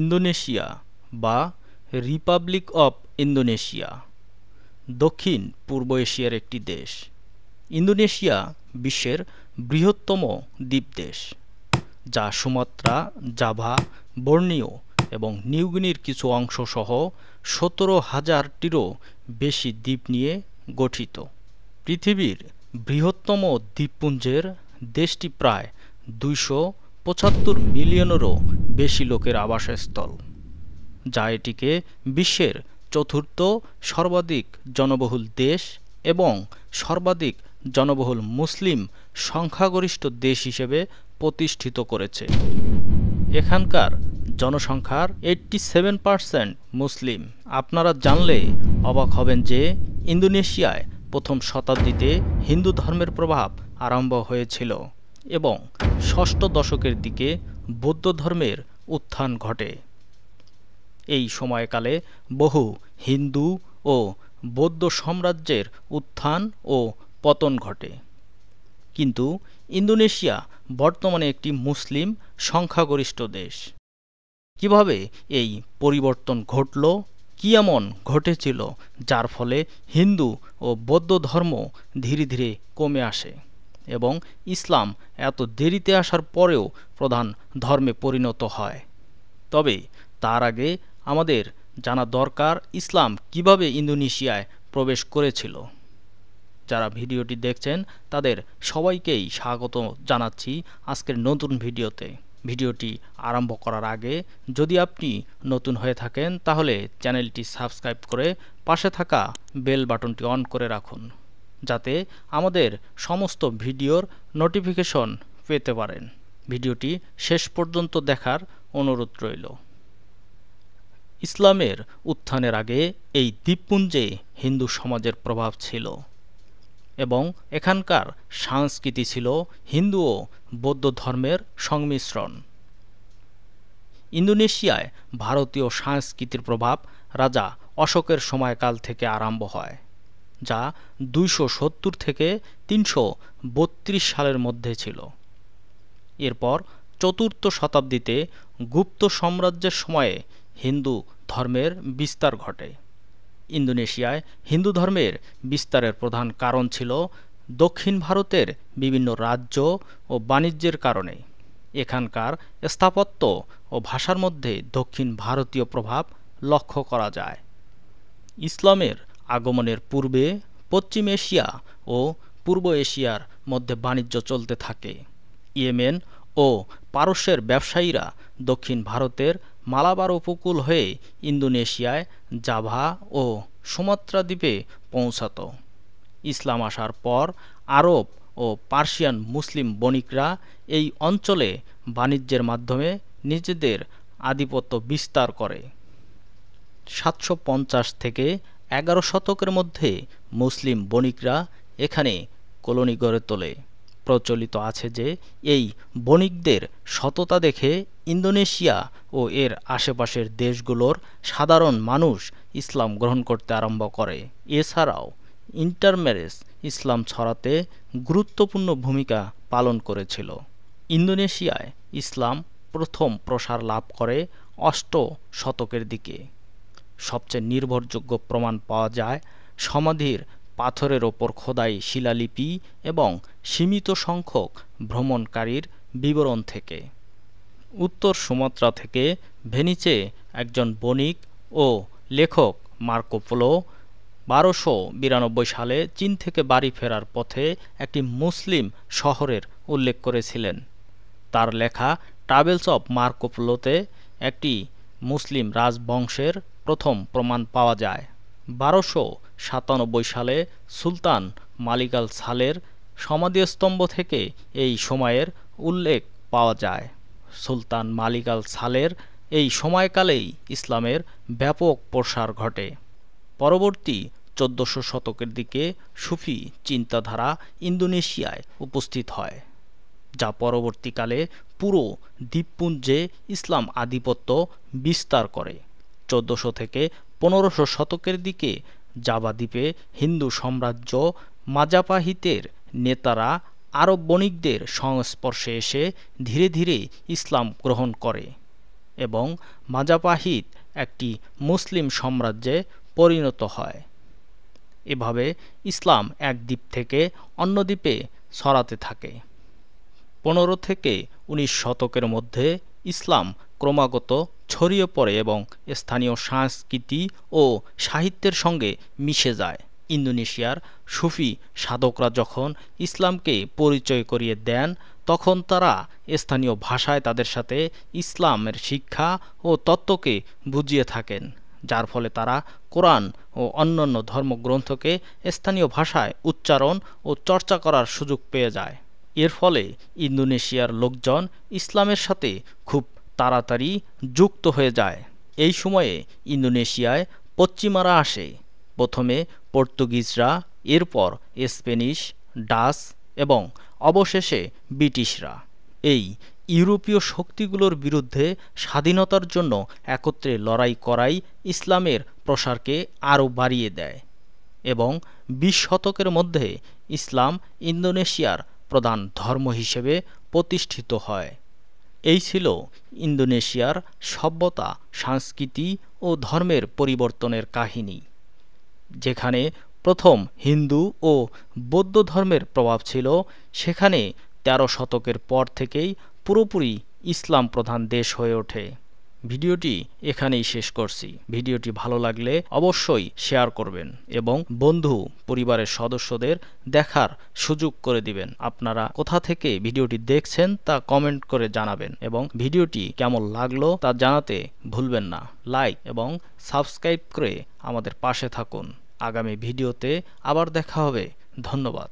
Indonesia বা Republic of Indonesia দক্ষিণ পূর্ব এশিয়ার একটি দেশ ইন্দোনেশিয়া বিশ্বের বৃহত্তম দ্বীপ দেশ যা সুমাত্রা জাভা বর্ণীয় এবং নিউগিনির কিছু অংশ সহ সতেরো হাজারটিরও বেশি দ্বীপ নিয়ে গঠিত পৃথিবীর বৃহত্তম দ্বীপপুঞ্জের দেশটি প্রায় দুইশো পঁচাত্তর মিলিয়নেরও বেশি লোকের আবাসস্থল যা এটিকে বিশ্বের চতুর্থ সর্বাধিক জনবহুল দেশ এবং সর্বাধিক জনবহুল মুসলিম সংখ্যাগরিষ্ঠ দেশ হিসেবে প্রতিষ্ঠিত করেছে এখানকার জনসংখ্যার এইটটি সেভেন পার্সেন্ট মুসলিম আপনারা জানলে অবাক হবেন যে ইন্দোনেশিয়ায় প্রথম শতাব্দীতে হিন্দু ধর্মের প্রভাব আরম্ভ হয়েছিল এবং ষষ্ঠ দশকের দিকে বৌদ্ধ ধর্মের উত্থান ঘটে এই সময়কালে বহু হিন্দু ও বৌদ্ধ সাম্রাজ্যের উত্থান ও পতন ঘটে কিন্তু ইন্দোনেশিয়া বর্তমানে একটি মুসলিম সংখ্যাগরিষ্ঠ দেশ কিভাবে এই পরিবর্তন ঘটল কি এমন ঘটেছিল যার ফলে হিন্দু ও বৌদ্ধ ধর্ম ধীরে ধীরে কমে আসে এবং ইসলাম এত দেরিতে আসার পরেও প্রধান ধর্মে পরিণত হয় তবে তার আগে আমাদের জানা দরকার ইসলাম কিভাবে ইন্দোনেশিয়ায় প্রবেশ করেছিল যারা ভিডিওটি দেখছেন তাদের সবাইকেই স্বাগত জানাচ্ছি আজকের নতুন ভিডিওতে ভিডিওটি আরম্ভ করার আগে যদি আপনি নতুন হয়ে থাকেন তাহলে চ্যানেলটি সাবস্ক্রাইব করে পাশে থাকা বেল বাটনটি অন করে রাখুন যাতে আমাদের সমস্ত ভিডিওর নোটিফিকেশন পেতে পারেন ভিডিওটি শেষ পর্যন্ত দেখার অনুরোধ রইল ইসলামের উত্থানের আগে এই দ্বীপপুঞ্জে হিন্দু সমাজের প্রভাব ছিল এবং এখানকার সংস্কৃতি ছিল হিন্দু ও বৌদ্ধ ধর্মের সংমিশ্রণ ইন্দোনেশিয়ায় ভারতীয় সংস্কৃতির প্রভাব রাজা অশোকের সময়কাল থেকে আরম্ভ হয় যা দুইশো থেকে তিনশো সালের মধ্যে ছিল এরপর চতুর্থ শতাব্দীতে গুপ্ত সাম্রাজ্যের সময়ে হিন্দু ধর্মের বিস্তার ঘটে ইন্দোনেশিয়ায় হিন্দু ধর্মের বিস্তারের প্রধান কারণ ছিল দক্ষিণ ভারতের বিভিন্ন রাজ্য ও বাণিজ্যের কারণে এখানকার স্থাপত্য ও ভাষার মধ্যে দক্ষিণ ভারতীয় প্রভাব লক্ষ্য করা যায় ইসলামের আগমনের পূর্বে পশ্চিম এশিয়া ও পূর্ব এশিয়ার মধ্যে বাণিজ্য চলতে থাকে ইয়েমেন ও পারস্যের ব্যবসায়ীরা দক্ষিণ ভারতের মালাবার উপকূল হয়ে ইন্দোনেশিয়ায় জাভা ও সুমাত্রা দ্বীপে পৌঁছাত ইসলাম আসার পর আরব ও পার্সিয়ান মুসলিম বণিকরা এই অঞ্চলে বাণিজ্যের মাধ্যমে নিজেদের আধিপত্য বিস্তার করে সাতশো থেকে এগারো শতকের মধ্যে মুসলিম বণিকরা এখানে কলোনি গড়ে তোলে প্রচলিত আছে যে এই বণিকদের সততা দেখে ইন্দোনেশিয়া ও এর আশেপাশের দেশগুলোর সাধারণ মানুষ ইসলাম গ্রহণ করতে আরম্ভ করে এছাড়াও ইন্টারম্যারেজ ইসলাম ছড়াতে গুরুত্বপূর্ণ ভূমিকা পালন করেছিল ইন্দোনেশিয়ায় ইসলাম প্রথম প্রসার লাভ করে অষ্ট শতকের দিকে সবচেয়ে নির্ভরযোগ্য প্রমাণ পাওয়া যায় সমাধির পাথরের ওপর খোদাই শিলালিপি এবং সীমিত সংখ্যক ভ্রমণকারীর বিবরণ থেকে উত্তর সুমাত্রা থেকে ভেনিচে একজন বণিক ও লেখক মার্কোপোলো বারোশো বিরানব্বই সালে চীন থেকে বাড়ি ফেরার পথে একটি মুসলিম শহরের উল্লেখ করেছিলেন তার লেখা ট্রাভেলস অব মার্কোপোলোতে একটি মুসলিম রাজবংশের প্রথম প্রমাণ পাওয়া যায় বারোশো সাতানব্বই সালে সুলতান মালিকাল সালের সমাধিস্তম্ভ থেকে এই সময়ের উল্লেখ পাওয়া যায় সুলতান মালিকাল সালের এই সময়কালেই ইসলামের ব্যাপক প্রসার ঘটে পরবর্তী চোদ্দশো শতকের দিকে সুফি চিন্তাধারা ইন্দোনেশিয়ায় উপস্থিত হয় যা পরবর্তীকালে পুরো দ্বীপপুঞ্জে ইসলাম আধিপত্য বিস্তার করে চোদ্দশো থেকে পনেরোশো শতকের দিকে জাভা দ্বীপে হিন্দু সাম্রাজ্য মাজাপাহিতের নেতারা আরব বণিকদের সংস্পর্শে এসে ধীরে ধীরে ইসলাম গ্রহণ করে এবং মাজাপাহিত একটি মুসলিম সাম্রাজ্যে পরিণত হয় এভাবে ইসলাম এক দ্বীপ থেকে অন্য দ্বীপে ছড়াতে থাকে পনেরো থেকে উনিশ শতকের মধ্যে ইসলাম ক্রমাগত ছড়িয়ে পড়ে এবং স্থানীয় সংস্কৃতি ও সাহিত্যের সঙ্গে মিশে যায় ইন্দোনেশিয়ার সুফি সাধকরা যখন ইসলামকে পরিচয় করিয়ে দেন তখন তারা স্থানীয় ভাষায় তাদের সাথে ইসলামের শিক্ষা ও তত্ত্বকে বুঝিয়ে থাকেন যার ফলে তারা কোরআন ও অন্যান্য ধর্মগ্রন্থকে স্থানীয় ভাষায় উচ্চারণ ও চর্চা করার সুযোগ পেয়ে যায় এর ফলে ইন্দোনেশিয়ার লোকজন ইসলামের সাথে খুব তাড়াতাড়ি যুক্ত হয়ে যায় এই সময়ে ইন্দোনেশিয়ায় পশ্চিমারা আসে প্রথমে পর্তুগিজরা এরপর স্প্যানিশ ডাচ এবং অবশেষে ব্রিটিশরা এই ইউরোপীয় শক্তিগুলোর বিরুদ্ধে স্বাধীনতার জন্য একত্রে লড়াই করাই ইসলামের প্রসারকে আরও বাড়িয়ে দেয় এবং বিশ শতকের মধ্যে ইসলাম ইন্দোনেশিয়ার প্রধান ধর্ম হিসেবে প্রতিষ্ঠিত হয় এই ছিল ইন্দোনেশিয়ার সভ্যতা সংস্কৃতি ও ধর্মের পরিবর্তনের কাহিনী যেখানে প্রথম হিন্দু ও বৌদ্ধ ধর্মের প্রভাব ছিল সেখানে তেরো শতকের পর থেকেই পুরোপুরি ইসলাম প্রধান দেশ হয়ে ওঠে ভিডিওটি এখানেই শেষ করছি ভিডিওটি ভালো লাগলে অবশ্যই শেয়ার করবেন এবং বন্ধু পরিবারের সদস্যদের দেখার সুযোগ করে দিবেন আপনারা কোথা থেকে ভিডিওটি দেখছেন তা কমেন্ট করে জানাবেন এবং ভিডিওটি কেমন লাগলো তা জানাতে ভুলবেন না লাইক এবং সাবস্ক্রাইব করে আমাদের পাশে থাকুন আগামী ভিডিওতে আবার দেখা হবে ধন্যবাদ